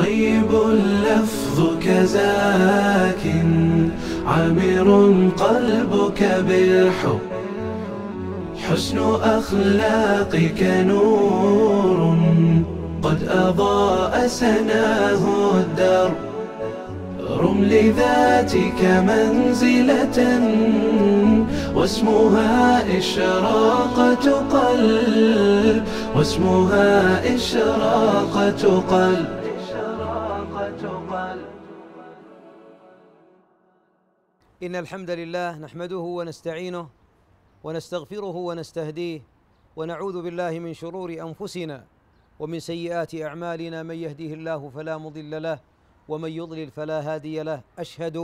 طيب اللفظ كزاك عامر قلبك بالحب حسن أخلاقك نور قد أضاء سناه الدر رم لذاتك منزلة واسمها إشراقة قلب واسمها إشراقة قلب تقل إن الحمد لله نحمده ونستعينه ونستغفره ونستهديه ونعوذ بالله من شرور أنفسنا ومن سيئات أعمالنا من يهديه الله فلا مضل له ومن يضلل فلا هادي له أشهد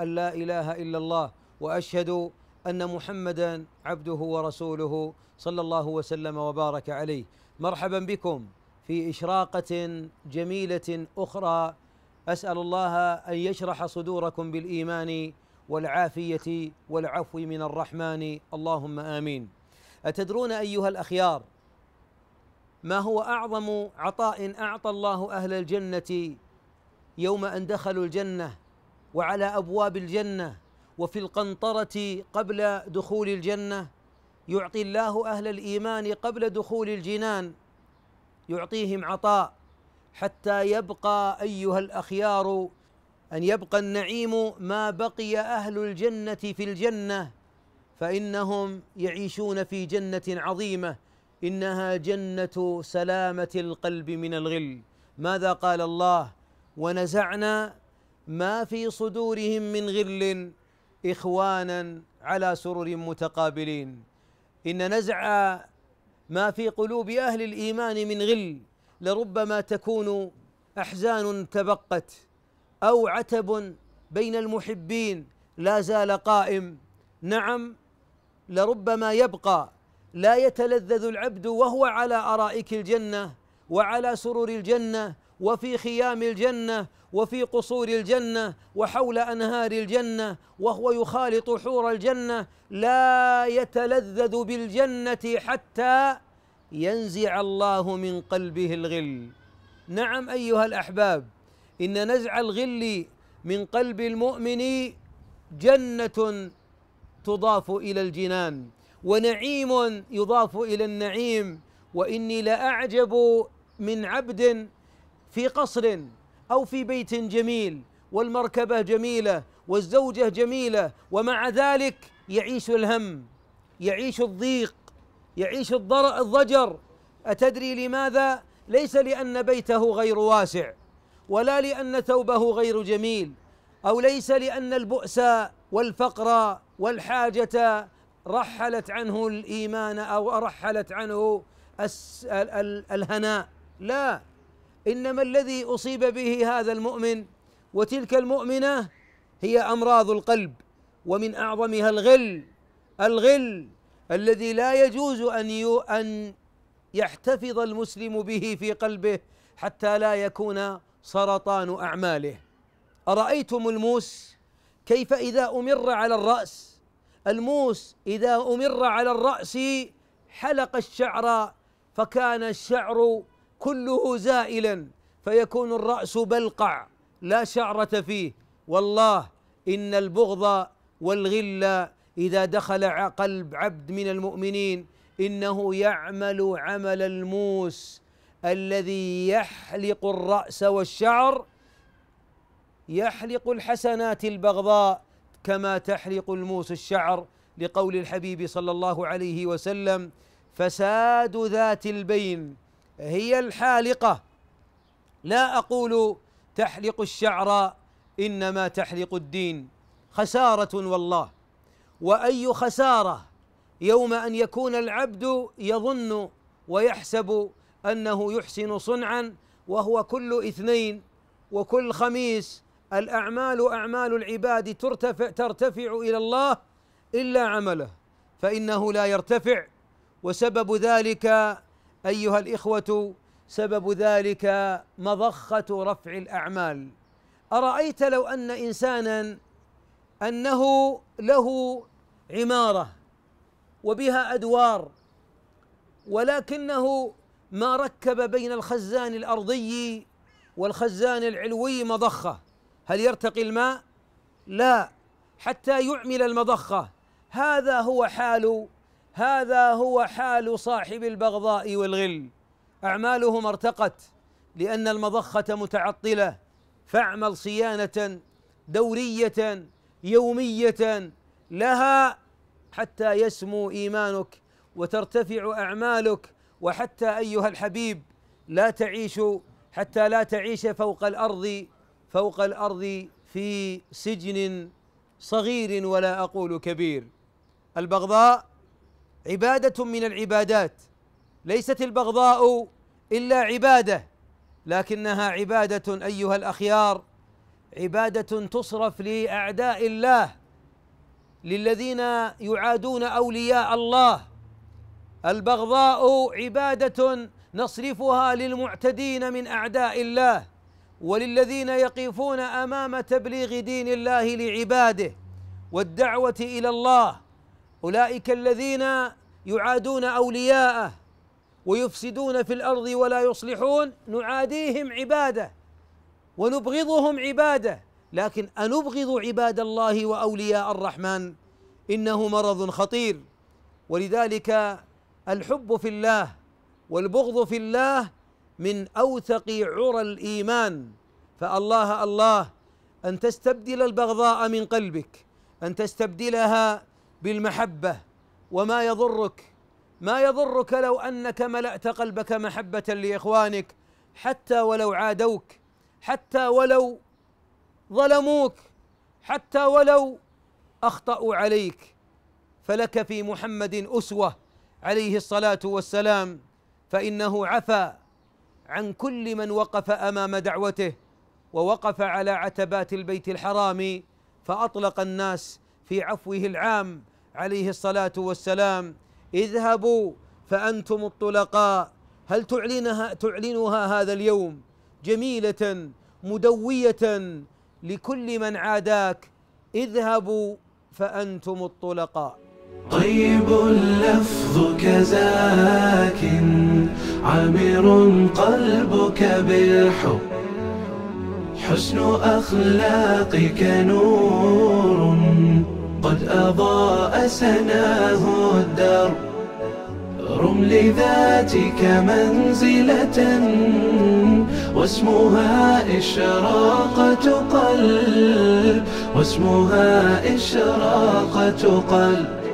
أن لا إله إلا الله وأشهد أن محمدا عبده ورسوله صلى الله وسلم وبارك عليه مرحبا بكم في إشراقة جميلة أخرى اسال الله ان يشرح صدوركم بالايمان والعافيه والعفو من الرحمن اللهم امين اتدرون ايها الاخيار ما هو اعظم عطاء اعطى الله اهل الجنه يوم ان دخلوا الجنه وعلى ابواب الجنه وفي القنطره قبل دخول الجنه يعطي الله اهل الايمان قبل دخول الجنان يعطيهم عطاء حتى يبقى ايها الاخيار ان يبقى النعيم ما بقي اهل الجنه في الجنه فانهم يعيشون في جنه عظيمه انها جنه سلامه القلب من الغل ماذا قال الله ونزعنا ما في صدورهم من غل اخوانا على سرر متقابلين ان نزع ما في قلوب اهل الايمان من غل لربما تكون احزان تبقت او عتب بين المحبين لا زال قائم نعم لربما يبقى لا يتلذذ العبد وهو على ارائك الجنه وعلى سرور الجنه وفي خيام الجنه وفي قصور الجنه وحول انهار الجنه وهو يخالط حور الجنه لا يتلذذ بالجنه حتى ينزع الله من قلبه الغل نعم ايها الاحباب ان نزع الغل من قلب المؤمن جنه تضاف الى الجنان ونعيم يضاف الى النعيم واني لاعجب من عبد في قصر او في بيت جميل والمركبه جميله والزوجه جميله ومع ذلك يعيش الهم يعيش الضيق يعيش الضجر أتدري لماذا؟ ليس لأن بيته غير واسع ولا لأن ثوبه غير جميل أو ليس لأن البؤس والفقر والحاجة رحلت عنه الإيمان أو رحلت عنه الهناء لا إنما الذي أصيب به هذا المؤمن وتلك المؤمنة هي أمراض القلب ومن أعظمها الغل الغل الذي لا يجوز أن أن يحتفظ المسلم به في قلبه حتى لا يكون سرطان أعماله أرأيتم الموس كيف إذا أمر على الرأس الموس إذا أمر على الرأس حلق الشعر فكان الشعر كله زائلا فيكون الرأس بلقع لا شعرة فيه والله إن البغض والغل إذا دخل قلب عبد من المؤمنين إنه يعمل عمل الموس الذي يحلق الرأس والشعر يحلق الحسنات البغضاء كما تحلق الموس الشعر لقول الحبيب صلى الله عليه وسلم فساد ذات البين هي الحالقة لا أقول تحلق الشعر إنما تحلق الدين خسارة والله واي خساره يوم ان يكون العبد يظن ويحسب انه يحسن صنعا وهو كل اثنين وكل خميس الاعمال اعمال العباد ترتفع ترتفع الى الله الا عمله فانه لا يرتفع وسبب ذلك ايها الاخوه سبب ذلك مضخه رفع الاعمال ارايت لو ان انسانا انه له عماره وبها ادوار ولكنه ما ركب بين الخزان الارضي والخزان العلوي مضخه هل يرتقي الماء لا حتى يعمل المضخه هذا هو حال هذا هو حال صاحب البغضاء والغل اعمالهما ارتقت لان المضخه متعطله فاعمل صيانه دوريه يومية لها حتى يسمو إيمانك وترتفع أعمالك وحتى أيها الحبيب لا تعيش حتى لا تعيش فوق الأرض فوق الأرض في سجن صغير ولا أقول كبير البغضاء عبادة من العبادات ليست البغضاء إلا عبادة لكنها عبادة أيها الأخيار عبادة تصرف لأعداء الله للذين يعادون أولياء الله البغضاء عبادة نصرفها للمعتدين من أعداء الله وللذين يقفون أمام تبليغ دين الله لعباده والدعوة إلى الله أولئك الذين يعادون أولياءه ويفسدون في الأرض ولا يصلحون نعاديهم عباده ونبغضهم عباده لكن أنبغض عباد الله وأولياء الرحمن إنه مرض خطير ولذلك الحب في الله والبغض في الله من أوثق عرى الإيمان فالله الله أن تستبدل البغضاء من قلبك أن تستبدلها بالمحبة وما يضرك ما يضرك لو أنك ملأت قلبك محبة لإخوانك حتى ولو عادوك حتى ولو ظلموك حتى ولو اخطاوا عليك فلك في محمد اسوه عليه الصلاه والسلام فانه عفى عن كل من وقف امام دعوته ووقف على عتبات البيت الحرام فاطلق الناس في عفوه العام عليه الصلاه والسلام اذهبوا فانتم الطلقاء هل تعلنها تعلنها هذا اليوم جميلة مدوية لكل من عاداك اذهبوا فأنتم الطلقاء طيب اللفظ كزاك عامر قلبك بالحب حسن أخلاقك نور قد أضاء سناه الدرب رم لذاتك منزلة واسمها إشراقة قلب واسمها إشراقة قلب